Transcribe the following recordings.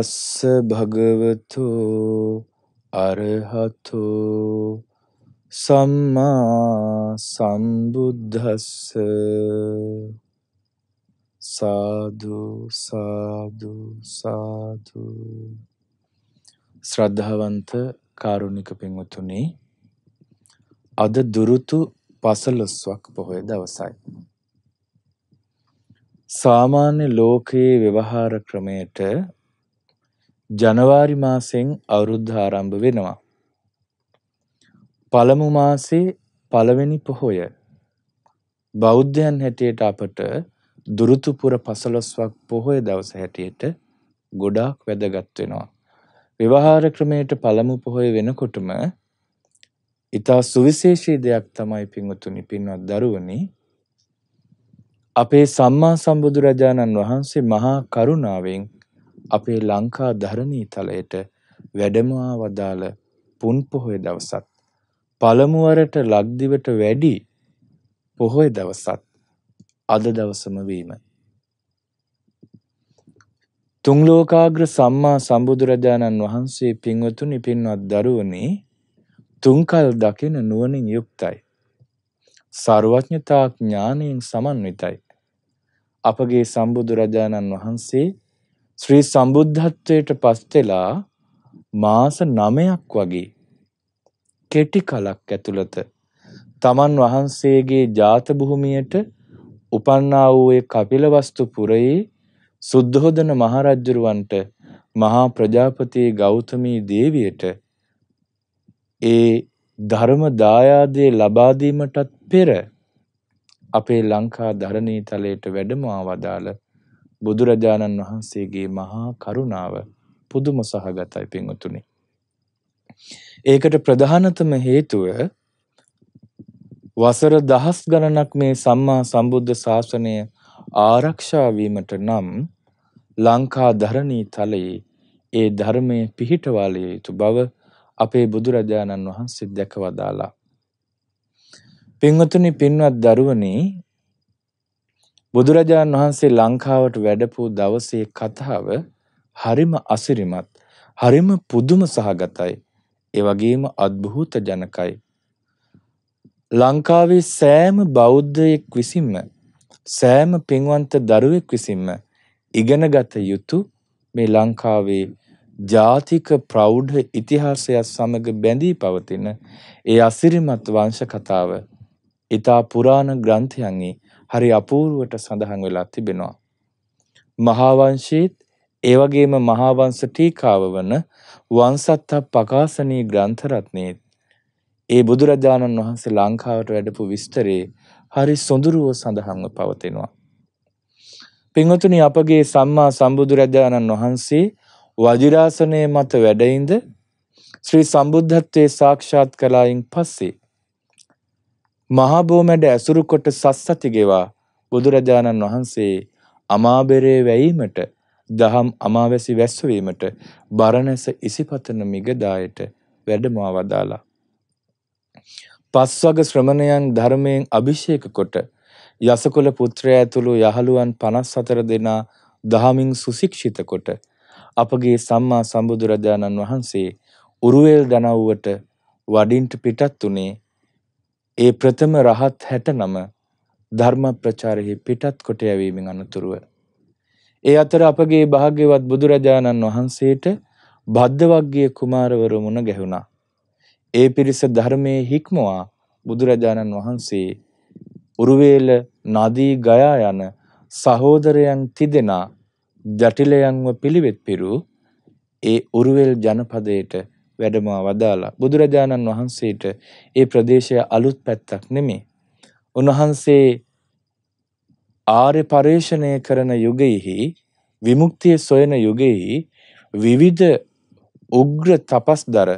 තස්ස භගවතු අරහතු සම්මා සම්බුද්දස්ස සාදු සාදු සාදු ශ්‍රද්ධාවන්ත කාරුණික පින්වතුනි අද දුරුතු පසළොස්වක් පොහොය දවසයි සාමාන්‍ය ලෝකයේ ව්‍යවහාර ක්‍රමයට ජනවාරි මාසයෙන් අවුරුද්ද ආරම්භ වෙනවා. පළමු මාසේ පළවෙනි පොහොය. බෞද්ධයන් හැටියට අපට දුරුතුපුර පසළොස්වක් පොහොය දවස හැටියට ගොඩාක් වැදගත් වෙනවා. ව්‍යවහාර ක්‍රමයට පළමු පොහොය වෙනකොටම ඉතා සුවිශේෂී දෙයක් තමයි පින්වතුනි පින්වත් දරුවනි අපේ සම්මා සම්බුදුරජාණන් වහන්සේ මහා කරුණාවෙන් අපේ ලංකා ධරණී තලයට වැඩමවා වදාළ පුන් පොහොය දවසත් පළමුවරට ලක්දිවට වැඩි පොහොය දවසත් අද දවසම වීම. තුන් ලෝකාග්‍ර සම්මා සම්බුදුරජාණන් වහන්සේ පින්වතුනි පින්වත් දරුවනේ තුන්කල් දකින නුවණින් යුක්තයි. සර්වඥතා ඥානයෙන් සමන්විතයි. අපගේ සම්බුදුරජාණන් වහන්සේ ශ්‍රී සම්බුද්ධත්වයට පස්තෙලා මාස 9ක් වගේ කෙටි කලක් ඇතුළත තමන් වහන්සේගේ ජාත භූමියට උපන්නා වූ ඒ කපිලවස්තු පුරයේ සුද්ධෝදන මහරජුරවන්ට මහා ප්‍රජාපති ගෞතමී දේවියට ඒ ධර්ම දායාදයේ ලබා දීමටත් පෙර අපේ ලංකා ධරණී තලයට වැඩම ආවදාළ බුදුරජාණන් වහන්සේගේ මහා කරුණාව පුදුම සහගතයි පින්වතුනි. ඒකට ප්‍රධානතම හේතුව වසර දහස් ගණනක් මේ සම්මා සම්බුද්ධ ශාසනය ආරක්ෂා වීමට නම් ලංකා ධරණී තලයේ ඒ ධර්මයේ පිහිටවාලිය යුතු බව අපේ බුදුරජාණන් වහන්සේ දැකවදාලා. පින්වතුනි පින්වත් දරුවනි බුදුරජාණන් වහන්සේ ලංකාවට වැඩපු දවසේ කතාව හරිම අසිරිමත් හරිම පුදුම සහගතයි ඒ වගේම අද්භූත ජනකයි ලංකාවේ සෑම බෞද්ධයෙක් විසින්ම සෑම පින්වන්ත දරුවෙක් විසින්ම ඉගෙනගත යුතු මේ ලංකාවේ ජාතික ප්‍රෞඩ ඉතිහාසයත් සමග බැඳී පවතින ඒ අසිරිමත් වංශ කතාව ඊතා පුරාණ ග්‍රන්ථයන්ගේ හරි අපූර්වට සඳහන් වෙලා තිබෙනවා. මහාවංශීත් ඒ වගේම මහාවංශ ටීකාව වන වංශත්ත ප්‍රකාශනී ග්‍රන්ථ රත්නයේ ඒ බුදුරජාණන් වහන්සේ ලංකාවට වැඩපු විස්තරේ හරි සොඳුරුව සඳහන්ව පවතිනවා. පින්වතුනි අපගේ සම්මා සම්බුදුරජාණන් වහන්සේ වජිරාසනයේ මත වැඩඉඳ ශ්‍රී සම්බුද්ධත්වයේ සාක්ෂාත් කළායින් පස්සේ මහා බෝමැඩ ඇසුරු කොට සස්සති ගෙවා බුදුරජාණන් වහන්සේ අමාබෙරේ වැයීමට දහම් අමාවැසි වැස්සවීමට බරණැස ඉසිපතන මිගදායට වැඩමවා වදාලා. පස්වග ශ්‍රමණයන් ධර්මයෙන් අභිෂේක කොට යසකුල පුත්‍රයා ඇතුළු යහළුවන් 54 දෙනා දහමින් සුශික්ෂිත කොට අපගේ සම්මා සම්බුදුරජාණන් වහන්සේ උරුවෙල් දනව්වට වඩින්ට පිටත් උනේ ඒ ප්‍රථම රහත් 69 ධර්ම ප්‍රචාරෙහි පිටත් කොට යැවීමෙන් අනතුරුව ඒ අතර අපගේ භාග්‍යවත් බුදුරජාණන් වහන්සේට බද්දවග්ගීය කුමාරවරු මුණ ගැහුණා. ඒ පිරිස ධර්මයේ හික්මවා බුදුරජාණන් වහන්සේ උරුවේල නදී ගයා යන සහෝදරයන් තිදෙනා ජටිලයන්ව පිළිවෙත් පිරු ඒ උරුවේල් ජනපදයට වැඩම වදාලා බුදුරජාණන් වහන්සේට ඒ ප්‍රදේශය අලුත් පැත්තක් නෙමේ. උන්වහන්සේ ආර්ය පරිශ්‍රණය කරන යුගයෙහි විමුක්තිය සොයන යුගයෙහි විවිධ උග්‍ර තපස්දර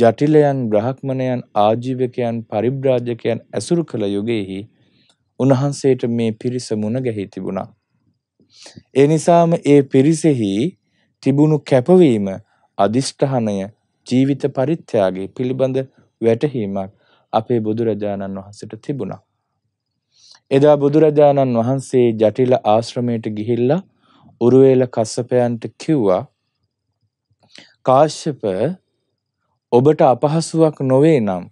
ජටිලයන් බ්‍රහ්මණයන් ආජීවකයන් පරිබ්‍රාජකයන් ඇසුරු කළ යුගයෙහි උන්වහන්සේට මේ පිරිස මුණ ගැහි තිබුණා. ඒ නිසාම ඒ පිරිසෙහි තිබුණු කැපවීම අදිෂ්ඨානය ජීවිත පරිත්‍යාගය පිළිබඳ වැටහීමක් අපේ බුදුරජාණන් වහන්සේට තිබුණා. එදා බුදුරජාණන් වහන්සේ ජටිල ආශ්‍රමයට ගිහිල්ලා උරුවේල කස්සපයන්ට කිව්වා කාශ්‍යප ඔබට අපහසුවක් නොවේ නම්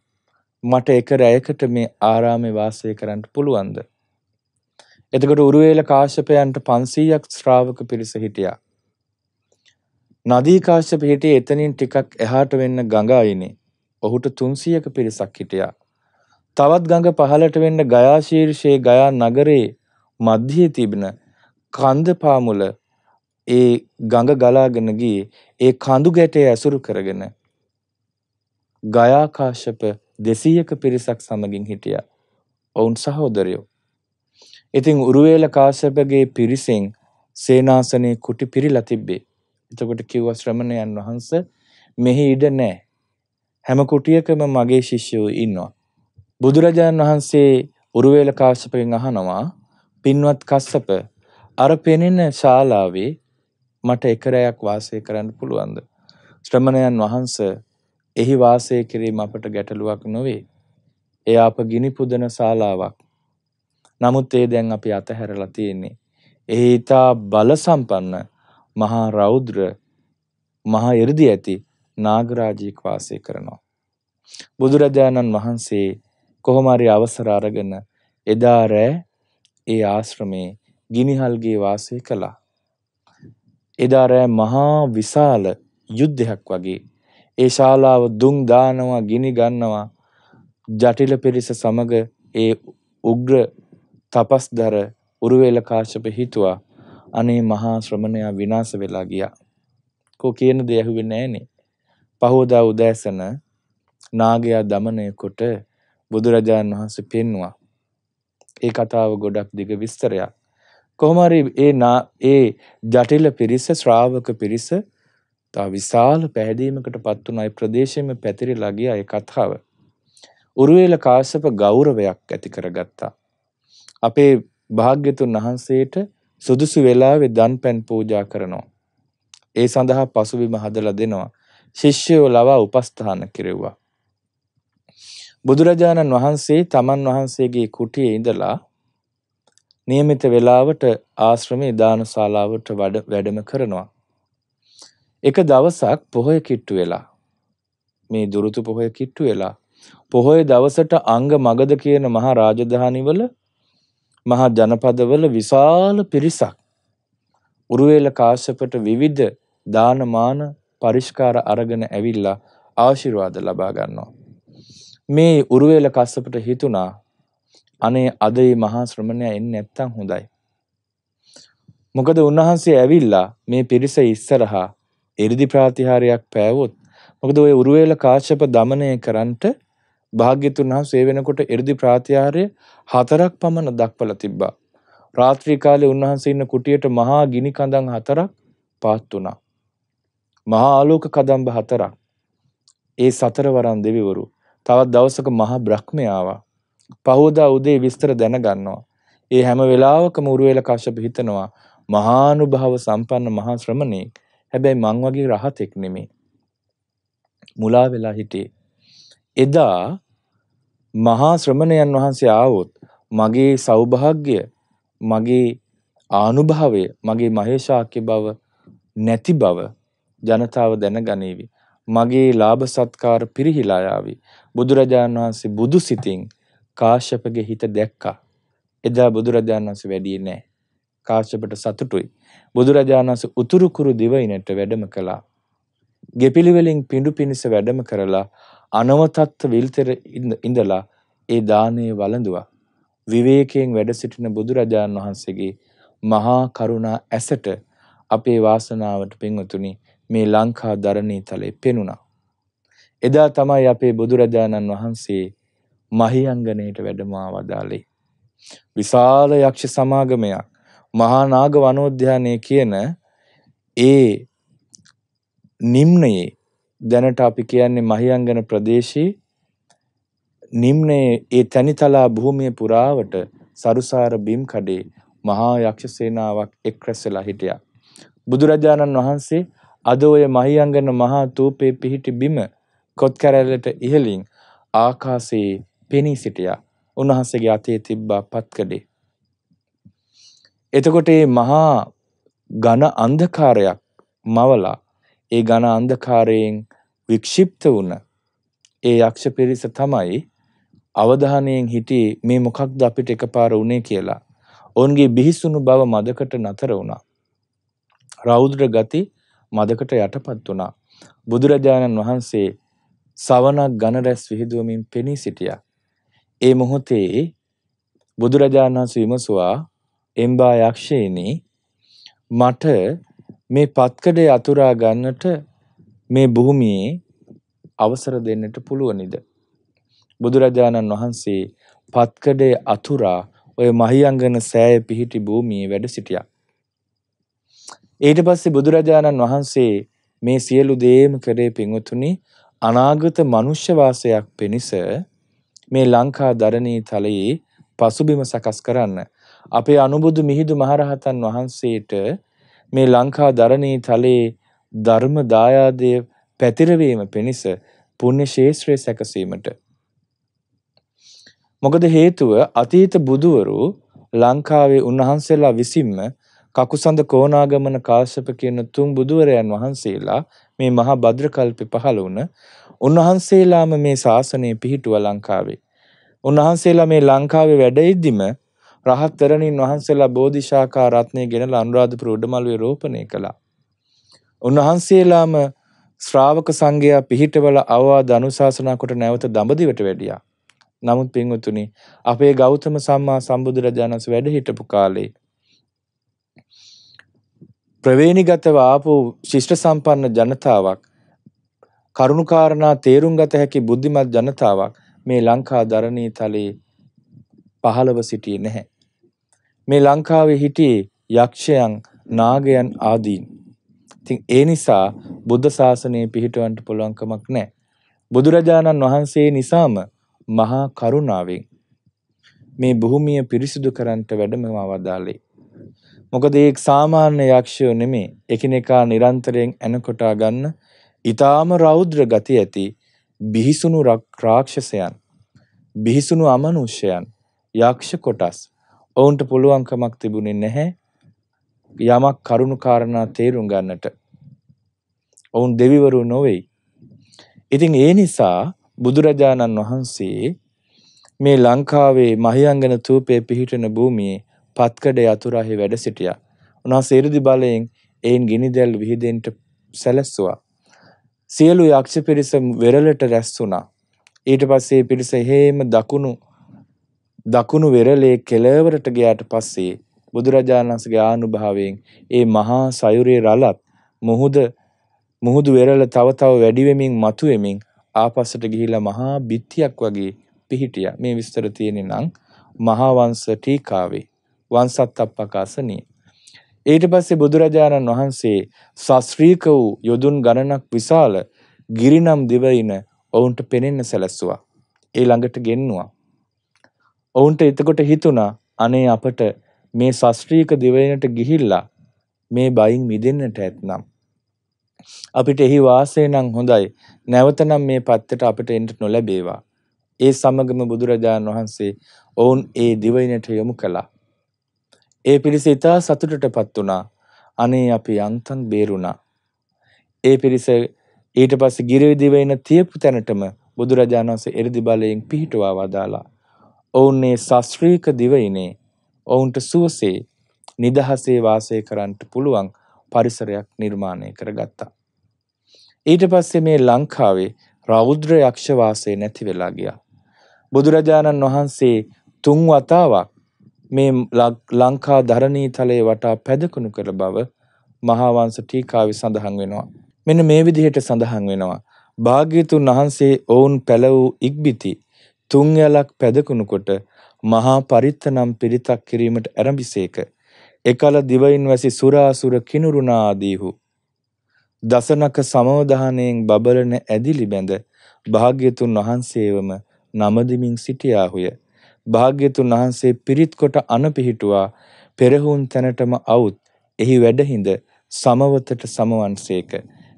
මට එක රැයකට මේ ආරාමේ වාසය කරන්න පුළුවන්ද? එතකොට උරුවේල කාශ්‍යපයන්ට 500ක් ශ්‍රාවක පිරිස හිටියා. නදී කාශ්‍යප හිටියේ එතනින් ටිකක් එහාට වෙන්න ගඟ අයිනේ. ඔහුට 300ක පිරිසක් හිටියා. තවත් ගඟ පහළට වෙන්න ගයා ශීර්ෂයේ ගයා නගරයේ මධ්‍යයේ තිබෙන කන්දපාමුල ඒ ගඟ ගලාගෙන ගියේ ඒ කඳු ගැටේ ඇසුරු කරගෙන ගයා කාශ්‍යප 200ක පිරිසක් සමගින් හිටියා. ඔවුන් සහෝදරයෝ. ඉතින් උරුවේල කාශ්‍යපගේ පිරිසෙන් සේනාසනේ කුටි පිරීලා තිබ්බේ. එතකොට කිව්වා ශ්‍රමණයන් වහන්සේ මෙහි ඉඩ නැහැ. හැම කුටියකම මගේ ශිෂ්‍යයෝ ඉන්නවා. බුදුරජාණන් වහන්සේ උරුවේල කාශ්‍යපගෙන් අහනවා පින්වත් කස්සප අර පෙනෙන ශාලාවේ මට එක රැයක් වාසය කරන්න පුළුවන්ද? ශ්‍රමණයන් වහන්ස එහි වාසය කිරීම අපට ගැටලුවක් නොවේ. එය අප ගිනි පුදන ශාලාවක්. නමුත් ඒ දැන් අපි අතහැරලා තියෙන්නේ. එහි ඊට බල සම්පන්න මහා රෞද්‍ර මහා 이르දි ඇති නාගරාජයෙක් වාසය කරනවා. බුදුරජාණන් වහන්සේ කොහොම හරි අවසර අරගෙන එදා රෑ ඒ ආශ්‍රමේ ගිනිහල්ගේ වාසය කළා. එදා රෑ මහා විශාල යුද්ධයක් වගේ ඒ ශාලාව දුම් දානවා ගිනි ගන්නවා ජටිල පිරිස සමග ඒ උග්‍ර තපස්දර උරුවේල කාශ්‍යප හිතුවා අනේ මහා ශ්‍රමණයා විනාශ වෙලා ගියා. කෝ කියන දේ ඇහුවේ නෑනේ. පහෝදා උදෑසන නාගයා দমনය කොට බුදුරජාන් වහන්සේ පෙන්වුවා. ඒ කතාව ගොඩක් දිග විස්තරයක්. කොහොම ඒ නා ඒ ජටිල පිරිස ශ්‍රාවක පිරිස තා විශාල පැහැදීමකට පත් වුණයි ප්‍රදේශෙම පැතිරිලා ගියා ඒ කතාව. උරුවේල කාශ්‍යප ගෞරවයක් ඇති කරගත්තා. අපේ භාග්‍යතුන් වහන්සේට සුදුසු වෙලාවේ දන්පැන් පූජා කරනවා. ඒ සඳහා පසුබිම හදලා දෙනවා. ශිෂ්‍යයෝ ලවා උපස්ථාන කෙරෙව්වා. බුදුරජාණන් වහන්සේ තමන් වහන්සේගේ කුටියේ ඉඳලා નિયમિત වේලාවට ආශ්‍රමයේ දානශාලාවට වැඩම කරනවා. එක දවසක් පොහොය කිට්ටු වෙලා මේ දුරුතු පොහොය කිට්ටු වෙලා පොහොය දවසට අංග මගද කියන මහා රාජධානිවල මහා ජනපදවල විශාල පිරිසක් උරුවේල කාශ්‍යපට විවිධ දානමාන පරිස්කාර අරගෙන ඇවිල්ලා ආශිර්වාද ලබා ගන්නවා. මේ උරුවේල කස්සපට හිතුණා අනේ අද මේ මහා ශ්‍රමණයා එන්නේ නැත්තම් හොඳයි. මොකද උන්වහන්සේ ඇවිල්ලා මේ පිරිස ඉස්සරහා 이르දි ප්‍රාතිහාරයක් පෑවොත් මොකද ওই උරුවේල කාශ්‍යප দমনය කරන්නට භාග්‍යතුන් වහන්සේ වෙනකොට එ르දි ප්‍රාත්‍යාරය හතරක් පමණ දක්වලා තිබ්බා. රාත්‍රී කාලේ උන්වහන්සේ ඉන්න කුටියට මහා ගිනි කඳන් හතරක් පාත් වුණා. මහා ආලෝක කදම්බ හතරක්. ඒ සතරවරන් දෙවිවරු තවත් දවසක මහා බ්‍රහ්මයා ආවා. පහෝදා උදේ විස්තර දැනගන්නවා. ඒ හැම වෙලාවකම උරුවෙල කාශ්‍යප හිතනවා මහානුභාව සම්පන්න මහා ශ්‍රමණේක්. හැබැයි මං වගේ රහතෙක් නෙමෙයි. මුලා වෙලා හිටියේ. එදා මහා ශ්‍රමණයන් වහන්සේ ආවොත් මගේ සෞභාග්‍ය මගේ ආනුභාවය මගේ මහේශාක්‍ය බව නැති බව ජනතාව දැනගනීවි. මගේ ලාභ සත්කාර පිරිහිලා යාවි. බුදුරජාණන් වහන්සේ බුදු සිතින් කාශ්‍යපගේ හිත දැක්කා. එදා බුදුරජාණන් වහන්සේ වැඩියේ නැහැ. කාශ්‍යපට සතුටුයි. බුදුරජාණන් වහන්සේ උතුරු කුරු දිවයිනට වැඩම කළා. ගෙපිලිවලින් පිඬු පිනිස වැඩම කරලා අනවතත්ත විල්තර ඉඳලා ඒ දානය වළඳුවා. විවේකයෙන් වැඩ සිටින බුදුරජාණන් වහන්සේගේ මහා කරුණා ඇසට අපේ වාසනාවට පින්වතුනි මේ ලංකා දරණී තලයේ පෙනුණා. එදා තමයි අපේ බුදුරජාණන් වහන්සේ මහියංගණයට වැඩම ආවදාලේ. විශාල යක්ෂ සමාගමයක් මහා නාග වනෝද්‍යානයේ කියන ඒ නිම්නයේ දැනට අපි කියන්නේ මහියංගන ප්‍රදේශයේ නිම්නයේ ඒ තනිතලා භූමිය පුරාවට සරුසාර බිම් කඩේ මහා යක්ෂ සේනාවක් එක් රැස් වෙලා හිටියා. බුදුරජාණන් වහන්සේ අද ඔය මහියංගන මහා තූපේ පිහිටි බිම කොත් කැරැල්ලට ඉහළින් ආකාශයේ පෙනී සිටියා. උන්වහන්සේගේ අතේ තිබ්බා පත්කඩේ. එතකොට මේ මහා ඝන අන්ධකාරයක් මවලා ඒ ඝන අන්ධකාරයෙන් වික්ෂිප්ත වුණ ඒ යක්ෂ පිරිස තමයි අවධානයෙන් හිටියේ මේ මොකක්ද අපිට එකපාර වුනේ කියලා. ඔවුන්ගේ බිහිසුණු බව මදකට නතර වුණා. රෞද්‍ර ගති මදකට යටපත් වුණා. බුදුරජාණන් වහන්සේ සවනක් ඝන රැස් විහිදුවමින් පෙනී සිටියා. ඒ මොහොතේ බුදුරජාණන් වහන්සේ විමසුවා එම්බා යක්ෂයෙනි මට මේ පත්කඩේ අතුරා ගන්නට මේ භූමියේ අවසර දෙන්නට පුළුවනිද? බුදුරජාණන් වහන්සේ පත්කඩේ අතුරා ඔය මහියංගන සෑය පිහිටි භූමියේ වැඩ සිටියා. ඊට පස්සේ බුදුරජාණන් වහන්සේ මේ සියලු දේම කරේ පිඟුතුනි අනාගත මනුෂ්‍ය වාසයක් පිණිස මේ ලංකා දරණී තලයේ පසුබිම සකස් කරන්න අපේ අනුබුදු මිහිඳු මහරහතන් වහන්සේට මේ ලංකා දරණී තලයේ ධර්ම දායාදය පැතිරවීම පිණිස පුණ්‍ය ශේෂ්ත්‍රය සැකසීමට. මොකද හේතුව අතීත බුදුවරු ලංකාවේ උන්වහන්සේලා විසින්ම කකුසඳ කෝණාගමන කාශ්‍යප කියන තුන් බුදුවරයන් වහන්සේලා මේ මහා භද්‍රකල්පේ පහළ වුණ උන්වහන්සේලාම මේ ශාසනය පිහිටුව ලංකාවේ. උන්වහන්සේලා මේ ලංකාවේ වැඩ ඉද්දිම රහත්තරණින් වහන්සේලා බෝධිශාඛා රත්නය ගෙනලා අනුරාධපුර උඩමළුවේ රෝපණය කළා. උන්වහන්සේලාම ශ්‍රාවක සංඝයා පිහිටවල අවවාද අනුශාසනා කොට නැවත දඹදිවට වැඩියා. නමුත් පින්වතුනි අපේ ගෞතම සම්මා සම්බුදුරජාණන් වහන්සේ වැඩ හිටපු කාලේ ප්‍රවේණිගතව ආපු ශිෂ්ට සම්පන්න ජනතාවක් කරුණුකාරණා තේරුම් ගත හැකි බුද්ධිමත් ජනතාවක් මේ ලංකා දරණී තලයේ පහළව සිටියේ නැහැ. මේ ලංකාවේ හිටියේ යක්ෂයන් නාගයන් ආදීන්. ඉතින් ඒ නිසා බුද්ධ ශාසනය පිහිටවන්න පුළුවන් කමක් නැහැ. බුදුරජාණන් වහන්සේ නිසාම මහා කරුණාවෙන් මේ භූමිය පිරිසිදු කරන්නට වැඩමව අවදාලේ. මොකද ඒ සාමාන්‍ය යක්ෂයෝ නෙමේ. එකිනෙකා නිරන්තරයෙන් ඇනකොටා ගන්න ඊ타ම රෞද්‍ර ගති ඇති බිහිසුණු රාක්ෂසයන් බිහිසුණු අමනුෂ්‍යයන් යක්ෂ කොටස් ඔවුන්ට පුළුවන්කමක් තිබුණේ නැහැ යමක් කරුණු කාරණා තේරුම් ගන්නට. ඔවුන් දෙවිවරු නොවේයි. ඉතින් ඒ නිසා බුදුරජාණන් වහන්සේ මේ ලංකාවේ මහියංගන තූපේ පිහිටන භූමියේ පත්කඩ යතුරාහි වැඩ සිටියා. උන්වහන්සේ 이르දි බලයෙන් එයින් ගිනිදැල් විහිදෙන්න සැලැස්සුවා. සියලු යක්ෂ පිරිස වෙරළට රැස් වුණා. ඊට පස්සේ පිරිස එහෙම දකුණු දකුණු වෙරළේ කෙළවරට ගියාට පස්සේ බුදුරජාණන් වහන්සේගේ ආනුභාවයෙන් ඒ මහා සයුරේ රළත් මුහුද මුහුදු වෙරළ තව තව වැඩි වෙමින් මතු වෙමින් ආපස්සට ගිහිලා මහා බිත්තියක් වගේ පිහිටියා. මේ විස්තර තියෙන්නේ නම් මහා වංශ ටීකාවේ වංශත්තප්පකාසනිය. ඊට පස්සේ බුදුරජාණන් වහන්සේ ශාස්ත්‍රීක වූ යොදුන් ගණනක් විශාල ගිරිනම් දිවයින ඔවුන්ට පෙනෙන්න සැලැස්සුවා. ඒ ළඟට ගෙන්නවා. ඔවුන්ට එතකොට හිතුණා අනේ අපට මේ ශාස්ත්‍රීය දිවයිනට ගිහිල්ලා මේ බයින් මිදෙන්නට ඇතනම් අපිට එහි වාසය නම් හොඳයි නැවතනම් මේ පත්තට අපිට එන්න නොලැබේවා ඒ සමගම බුදුරජාණන් වහන්සේ ඔවුන් ඒ දිවයිනට යොමු කළා ඒ පිරිස ඉතා සතුටටපත් වුණා අනේ අපි යන්තම් බේරුණා ඒ පිරිස ඊට පස්සේ ගිරවි දිවයින තියපු තැනටම බුදුරජාණන් වහන්සේ එරිදි බලයෙන් පිහිටුවා වදාලා ඔවුන් මේ ශාස්ත්‍රීය දිවයිනේ ඔවුන්ට සුවසේ නිදහසේ වාසය කරන්නට පුළුවන් පරිසරයක් නිර්මාණය කරගත්තා. ඊට පස්සේ මේ ලංකාවේ රෞද්‍ර යක්ෂ වාසය නැති වෙලා ගියා. බුදුරජාණන් වහන්සේ තුන් වතාවක් මේ ලංකා ධරණී තලයේ වටා පැදකුණු කළ බව මහාවංශ ටීකාවේ සඳහන් වෙනවා. මෙන්න මේ විදිහට සඳහන් වෙනවා. භාග්‍යතුන් වහන්සේ ඔවුන් පැල වූ ඉක්බිති තුන් යලක් පැදකුණු කොට මහා පරිත්ත නම් පිරිතක් කිරීමට ඇරඹිසේක. එකල දිවයින් වැසි සුරාසුර කිනුරුනාදීහු. දසනක සමෝධානයෙන් බබලන ඇදිලි බැඳ භාග්‍යතුන් වහන්සේවම නමදිමින් සිටියාහුය. භාග්‍යතුන් වහන්සේ පිරිත් කොට අනපිහිටුවා පෙරහුන් තැනටම අවුත් එහි වැඩහිඳ සමවතට සමවන්සේක.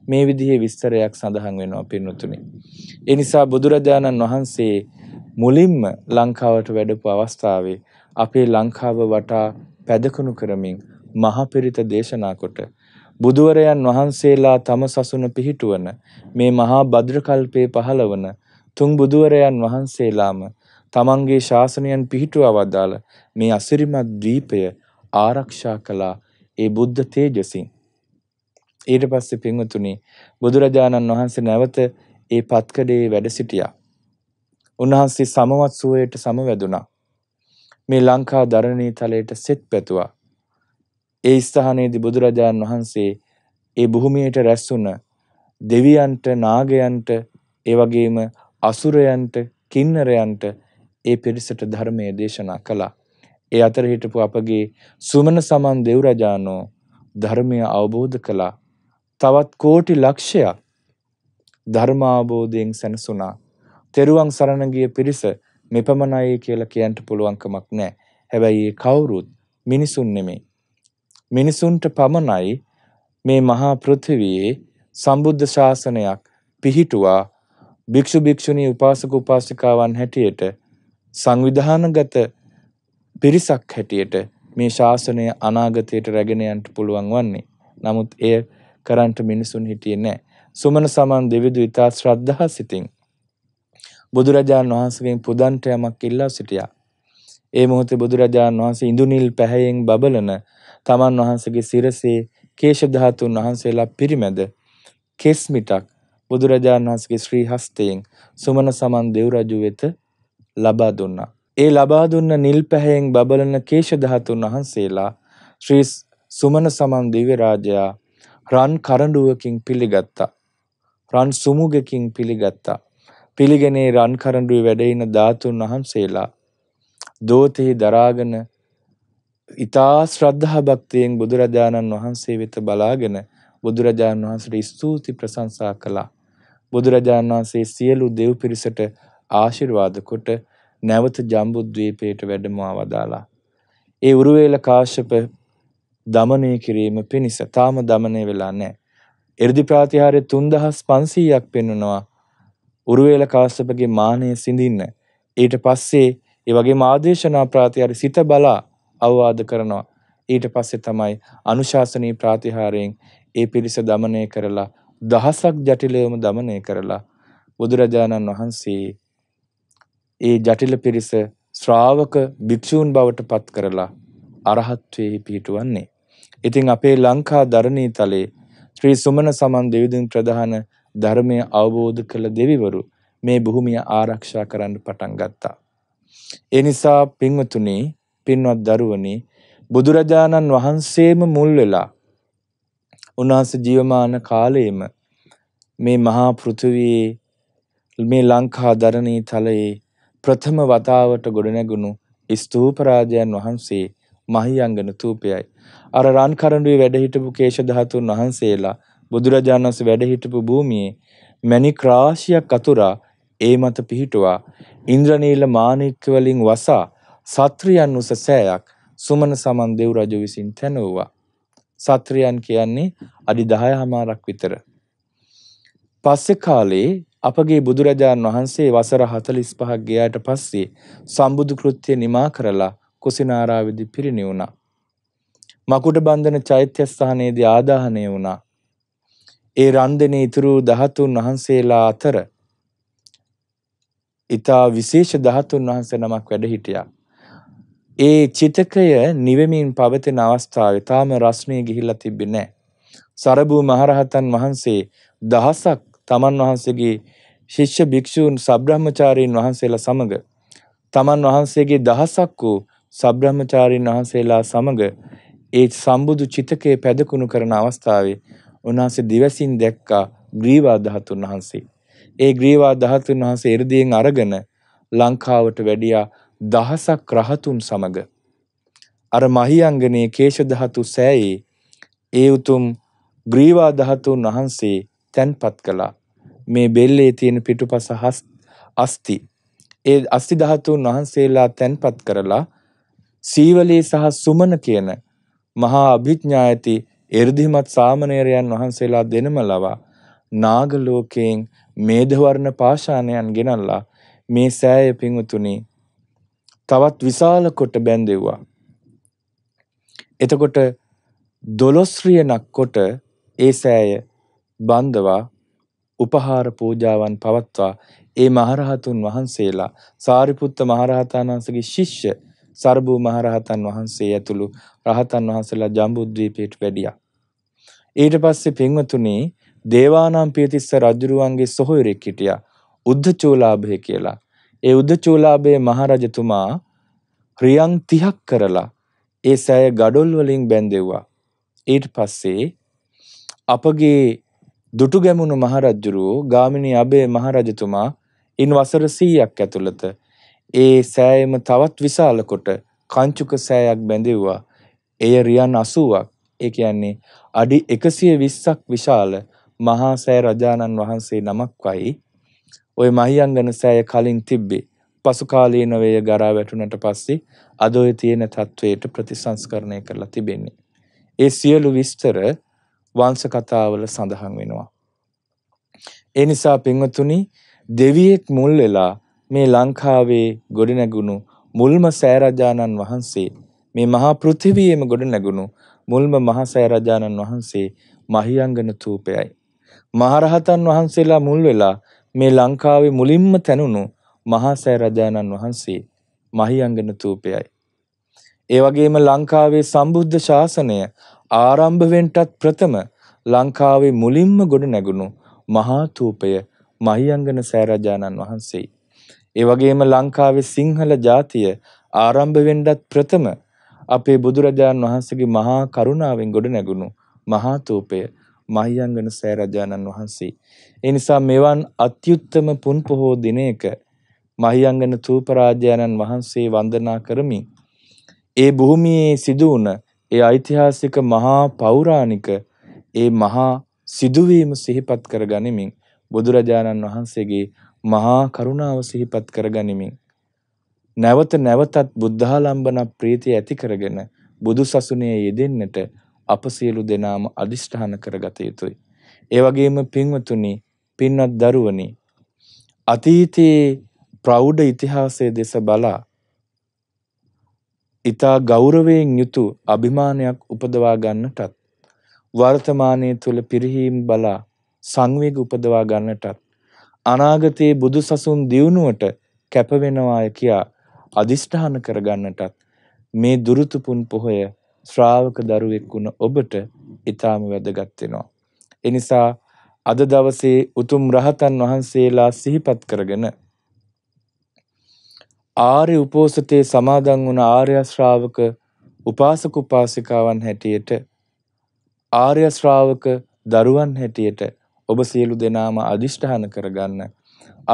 මේ විදිහේ විස්තරයක් සඳහන් වෙනවා පින්වතුනි. ඒ නිසා බුදුරජාණන් වහන්සේ මුලින්ම ලංකාවට වැඩපු අවස්ථාවේ අපේ ලංකාව වටා පැදකුණු කරමින් මහපිරිත දේශනා කොට බුදුවරයන් වහන්සේලා තම සසුන පිහිටුවන මේ මහා භද්‍රකල්පයේ පහළවන තුන් බුදුවරයන් වහන්සේලාම තමන්ගේ ශාසනයන් පිහිටුවවදාල මේ අසිරිමත් දීපය ආරක්ෂා කළා ඒ බුද්ධ තේජසින්. ඊට පස්සේ පින්වතුනි බුදුරජාණන් වහන්සේ නැවත ඒ පත්කඩේ වැඩ සිටියා. උන්වහන්සේ සමවත් සුවයට සමවැදුණා. මේ ලංකා දරණී තලයට සෙත් පැතුවා. ඒ ස්ථානයේදී බුදුරජාණන් වහන්සේ ඒ භූමියට රැස්ුණ දෙවියන්ට නාගයන්ට ඒ වගේම අසුරයන්ට කින්නරයන්ට ඒ පිරිසට ධර්මයේ දේශනා කළා. ඒ අතර හිටපු අපගේ සුමන සමන් දෙව්රජාණෝ ධර්මය අවබෝධ කළා. තවත් කෝටි ලක්ෂයක් ධර්ම අවබෝධයෙන් සැනසුණා. තෙරුවන් සරණ ගිය පිරිස මෙපමණයි කියලා කියන්න පුළුවන් කමක් නැහැ. හැබැයි ඒ කවුරුත් මිනිසුන් නෙමෙයි. මිනිසුන්ට පමණයි මේ මහා පෘථිවියේ සම්බුද්ධ ශාසනයක් පිහිටුවා භික්ෂු භික්ෂුණී උපාසක උපාසිකාවන් හැටියට සංවිධානගත පිරිසක් හැටියට මේ ශාසනය අනාගතයට රැගෙන යන්න පුළුවන් වන්නේ. නමුත් එය කරන්ට මිනිසුන් හිටියේ නැහැ. සුමන සමන් දෙවිදු ඉතා ශ්‍රද්ධා සිතින් බුදුරජාණන් වහන්සේගෙන් පුදන්ට යමක් ඉල්ලා සිටියා. ඒ මොහොතේ බුදුරජාණන් වහන්සේ ඉඳුනිල් පැහැයෙන් බබලන තමන් වහන්සේගේ සිරසේ කේශ ධාතුන් වහන්සේලා පිරිමැද කෙස් මිටක් බුදුරජාණන් වහන්සේගේ ශ්‍රී හස්තයෙන් සුමන සමන් දෙව් රජු වෙත ලබා දුන්නා. ඒ ලබා දුන්න නිල් පැහැයෙන් බබලන කේශ ධාතුන් වහන්සේලා ශ්‍රී සුමන සමන් දිව්‍ය රාජයා රන් කරඬුවකින් පිළිගත්තා. රන් සුමුගකින් පිළිගත්තා. පිළිගනේ රන් කරඬුවේ වැඩ ඉන ධාතුන් වහන්සේලා දෝතෙහි දරාගෙන ඊතා ශ්‍රද්ධා භක්තියෙන් බුදුරජාණන් වහන්සේ වෙත බලාගෙන බුදුරජාණන් වහන්සේට ස්තුති ප්‍රශංසා කළා. බුදුරජාණන් වහන්සේ සියලු දෙව් පිරිසට ආශිර්වාද කොට නැවත ජම්බුද්වීපයට වැඩමවා වදාලා. ඒ උරුවේල කාශ්‍යප දමනය කිරීම පිණිස තාම දමනය වෙලා නැහැ. එර්දි ප්‍රාතිහාර්ය 3500ක් පෙන්වනවා උරුවේල කාශ්‍යපගේ මානය සිඳින්න. ඊට පස්සේ ඒ වගේම ආදේශනා ප්‍රාතිහාරි සිත බලා අවවාද කරනවා. ඊට පස්සේ තමයි අනුශාසනීය ප්‍රාතිහාරයෙන් ඒ පිරිස দমনය කරලා දහසක් ජටිලයම দমনය කරලා බුදුරජාණන් වහන්සේ ඒ ජටිල පිරිස ශ්‍රාවක භික්ෂූන් බවට පත් කරලා අරහත්වයේ පිහිටුවන්නේ. ඉතින් අපේ ලංකා දරණී තලයේ ශ්‍රී සුමන සමන් දෙවිඳුන් ප්‍රධාන ධර්මය අවබෝධ කළ දෙවිවරු මේ භූමිය ආරක්ෂා කරන්න පටන් ගත්තා. ඒ නිසා පින්වතුනි, පින්වත් දරුවනි, බුදුරජාණන් වහන්සේම මුල් වෙලා උන්වහන්සේ ජීවමාන කාලයේම මේ මහා පෘථිවියේ මේ ලංකා දරණී තලයේ ප්‍රථම වතාවට ගොඩනැගුණු ස්තූප රාජයන් වහන්සේ මහියංගන තූපයයි. අර රන් කරඬුවේ වැඩ හිටපු කේශ ධාතුන් වහන්සේලා බුදුරජාණන් වහන්සේ වැඩ හිටපු භූමියේ මණික් රාශියක් අතුරා ඒ මත පිහිටුවා ඉන්ද්‍රනීල මාණික්ක වලින් වසා සත්‍රියන් උස සෑයක් සුමන සමන් දෙව් රජු විසින් තැනුවා. සත්‍රියන් කියන්නේ අඩි 10 හමාරක් විතර. පස්සේ කාලේ අපගේ බුදුරජාන් වහන්සේ වසර 45ක් ගියාට පස්සේ සම්බුදු කෘත්‍ය නිමා කරලා කුසිනාරාවේදී පිරිණිවුණා. මකුට බන්ධන චෛත්‍ය ස්ථානයේදී ආදාහණය වුණා. ඒ රන්දනේ ඉතුරු ධාතුන් වහන්සේලා අතර ඊතා විශේෂ ධාතුන් වහන්සේ නමක් වැඩ හිටියා. ඒ චිතකය නිවෙමින් පවතින අවස්ථාවේ තාම රස්නේ ගිහිල්ලා තිබ්බේ නැහැ. සරබු මහරහතන් වහන්සේ දහසක් තමන් වහන්සේගේ ශිෂ්‍ය භික්ෂූන් සබ්‍රහ්මචාරීන් වහන්සේලා සමග තමන් වහන්සේගේ දහසක් වූ සබ්‍රහ්මචාරීන් වහන්සේලා සමග ඒ සම්බුදු චිතකයේ පැදකුණු කරන අවස්ථාවේ උන්වහන්සේ දිවසින් දැක්කා ග්‍රීවා ධාතුන් වහන්සේ. ඒ ග්‍රීවා ධාතුන් වහන්සේ එ르දීන් අරගෙන ලංකාවට වැඩියා දහසක් රහතුන් සමග අර මහියංගනේ කේශ ධාතු සෑයේ ඒ උතුම් ග්‍රීවා ධාතුන් වහන්සේ තැන්පත් කළා. මේ බෙල්ලේ තියෙන පිටුපස අස්ති. ඒ අස්ති ධාතුන් වහන්සේලා තැන්පත් කරලා සීවලේ සහ සුමන කියන මහා අභිඥා ඇති එ르දිමත් සාමණේරයන් වහන්සේලා දෙනම ලවා නාග ලෝකයෙන් මේධවර්ණ පාෂාණයන් ගෙනල්ලා මේ සෑය පිඟුතුනි තවත් විශාල කොට බැඳෙව්වා. එතකොට දොළොස්රියනක් කොට ඒ සෑය බන්ධවා උපහාර පූජාවන් පවත්වා ඒ මහරහතුන් වහන්සේලා සාරිපුත්ත මහරහතන් වහන්සේගේ ශිෂ්‍ය සර්බු මහරහතන් වහන්සේ ඇතුළු රහතන් වහන්සේලා ජම්බුද්වීපයට වැඩියා. ඊට පස්සේ පින්වතුනි දේවානම්පියතිස්ස රජුරුවන්ගේ සොහොයුරෙක් හිටියා. උද්ධචූලාභය කියලා. ඒ උද්ධචූලාභයේ මහරජතුමා ක්‍රියන් 30ක් කරලා ඒ සෑය gadol වලින් බැඳෙව්වා. ඊට පස්සේ අපගේ දුටුගැමුණු මහරජුරුව ගාමිණී අබේ මහරජතුමා ඉන් වසර 100ක් ඇතුළත ඒ සෑයම තවත් විශාල කොට කංචුක සෑයක් බැඳෙව්වා. එය රියන් 80ක්. ඒ කියන්නේ අඩි 120ක් විශාල මහා සෑ රජාණන් වහන්සේ නමක්වයි ওই මහියංගන සෑය කලින් තිබ්බේ. පසු කාලීන වේය ගරා වැටුණට පස්සේ අද ඔය තියෙන තත්වයට ප්‍රතිසංස්කරණය කරලා තිබෙන්නේ. ඒ සියලු විස්තර වංශ කතාවල සඳහන් වෙනවා. ඒ නිසා පින්වතුනි දෙවියෙක් මුල් වෙලා මේ ලංකාවේ ගොඩනැගුණු මුල්ම සෑරජාණන් වහන්සේ මේ මහා පෘථිවියේම ගොඩනැගුණු මුල්ම මහා සෑරජාණන් වහන්සේ මහියංගන තූපයයි. මහරහතන් වහන්සේලා මුල් වෙලා මේ ලංකාවේ මුලින්ම තැනුණු මහා සෑරජාණන් වහන්සේ මහියංගන තූපයයි. ඒ වගේම ලංකාවේ සම්බුද්ධ ශාසනය ආරම්භ වෙන්නටත් ප්‍රථම ලංකාවේ මුලින්ම ගොඩනැගුණු මහා තූපය මහියංගන සෑරජාණන් වහන්සේයි. ඒ වගේම ලංකාවේ සිංහල ජාතිය ආරම්භ වෙන්නත් ප්‍රථම අපේ බුදුරජාණන් වහන්සේගේ මහා කරුණාවෙන් ගොඩ නැගුණු මහා තූපය මහියංගන සෑරජාණන් වහන්සේ. ඒ නිසා මෙවන් අත්‍යුත්තම පුන් පොහෝ දිනයක මහියංගන තූපරාජාණන් වහන්සේ වන්දනා කරමින් ඒ භූමියේ සිදු වුණ ඒ ඓතිහාසික මහා පෞරාණික ඒ මහා සිදුවීම සිහිපත් කර ගනිමින් බුදුරජාණන් වහන්සේගේ මහා කරුණාව සිහිපත් කරගනිමින් නැවත නැවතත් බුද්ධාලම්බන ප්‍රීතිය ඇති කරගෙන බුදු සසුනේ යෙදෙන්නට අප සියලු දෙනාම අදිෂ්ඨාන කරගත යුතුයි. ඒ වගේම පින්වතුනි, පින්වත් දරුවනි, අතීතයේ ප්‍රෞඩ ඉතිහාසයේ දෙස බලා ඊතා ගෞරවයෙන් යුතු අභිමානයක් උපදවා ගන්නටත් වර්තමානයේ තුල පිරිහීම් බලා සංවේග උපදවා ගන්නටත් අනාගතයේ බුදු සසුන් දියුණුවට කැප වෙනවාය කියා අදිෂ්ඨාන කරගන්නටත් මේ දුරුතුපුන් පොහොය ශ්‍රාවක දරුවෙක් වුණ ඔබට ඊටාම වැදගත් වෙනවා. ඒ නිසා අද දවසේ උතුම් රහතන් වහන්සේලා සිහිපත් කරගෙන ආර්ය උපෝසතේ සමාදන් වුණ ආර්ය ශ්‍රාවක උපාසක උපාසිකාවන් හැටියට ආර්ය ශ්‍රාවක දරුවන් හැටියට ඔබ සියලු දෙනාම අදිෂ්ඨාන කරගන්න.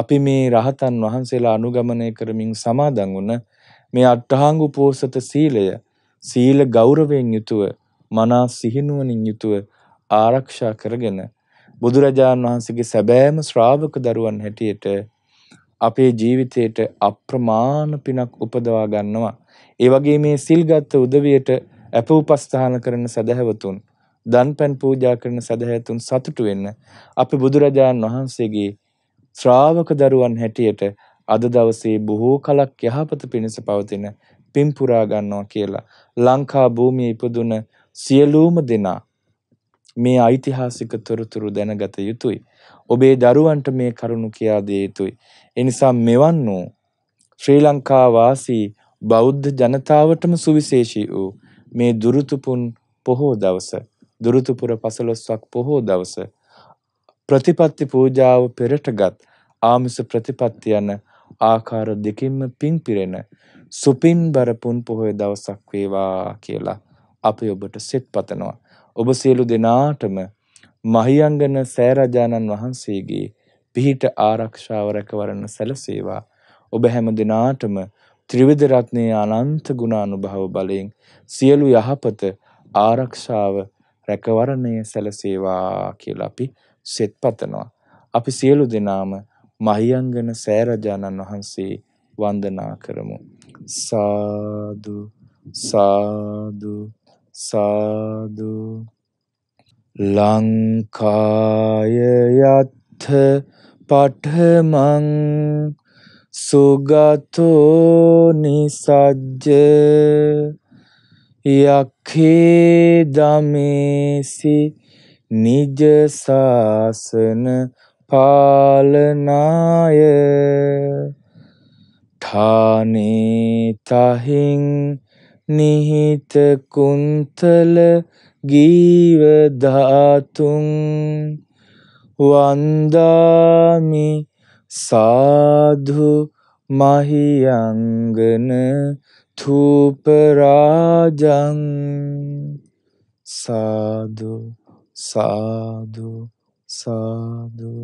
අපි මේ රහතන් වහන්සේලා අනුගමනය කරමින් සමාදන් වුණ මේ අට්ඨාංග උපෝසත සීලය සීල ගෞරවයෙන් යුතුව මනා සිහිනුවණින් යුතුව ආරක්ෂා කරගෙන බුදුරජාණන් වහන්සේගේ සැබෑම ශ්‍රාවක දරුවන් හැටියට අපේ ජීවිතයට අප්‍රමාණ පිනක් උපදවා ගන්නවා. ඒ වගේ මේ සිල්ගත් උදවියට අප උපස්ථාන කරන සදහැවතුන් දන්පැන් පූජා කරන සදහැතුන් සතුටු වෙන්න අපි බුදුරජාන් වහන්සේගේ ශ්‍රාවක දරුවන් හැටියට අද දවසේ බොහෝ කලක් යහපත පිණිස පවතින පින් පුරා ගන්නවා කියලා ලංකා භූමියේ ඉපදුන සියලුම දෙනා මේ ඓතිහාසික තොරතුරු දැනගත යුතුයි. ඔබේ දරුවන්ට මේ කරුණු කියා දිය යුතුයි. ඒ නිසා මෙවන් වූ ශ්‍රී ලංකා වාසී බෞද්ධ ජනතාවටම සුවිශේෂී වූ මේ දුරුතුපුන් පොහෝ දවසේ දුරුතුපුර පසළොස්වක් පොහෝ දවස ප්‍රතිපත්ති පූජාව පෙරටගත් ආමිස ප්‍රතිපත්ති යන ආකාර දෙකින්ම පින් පිරෙන සුපින් බරපුන් පොහොය දවසක් වේවා කියලා අපි ඔබට සෙත් පතනවා. ඔබ සියලු දෙනාටම මහියංගන සෑරජාණන් වහන්සේගේ පිහිට ආරක්ෂාව රැකවරණ සැලසේවා. ඔබ හැම දිනාටම ත්‍රිවිධ රත්නයේ අනන්ත ගුණානුභව බලයෙන් සියලු යහපත ආරක්ෂාව රැකවරණය සැලසේවා කියලා අපි සෙත් පතනවා. අපි සියලු දෙනාම මහියංගන සෑරජාණන් වහන්සේ වන්දනා කරමු. සාදු සාදු සාදු ලංකාය යත්ථ පඨමං සුගතෝ නිසජ්ජ යක්ඛේ දමේසි නිජ සාසන පාලනාය ථානේ තහින් නිහිත කුන්තල ගීව ධාතුං වන්දාමි සාධු මහියංගන ථූපරාජං සාදු සාදු සාදු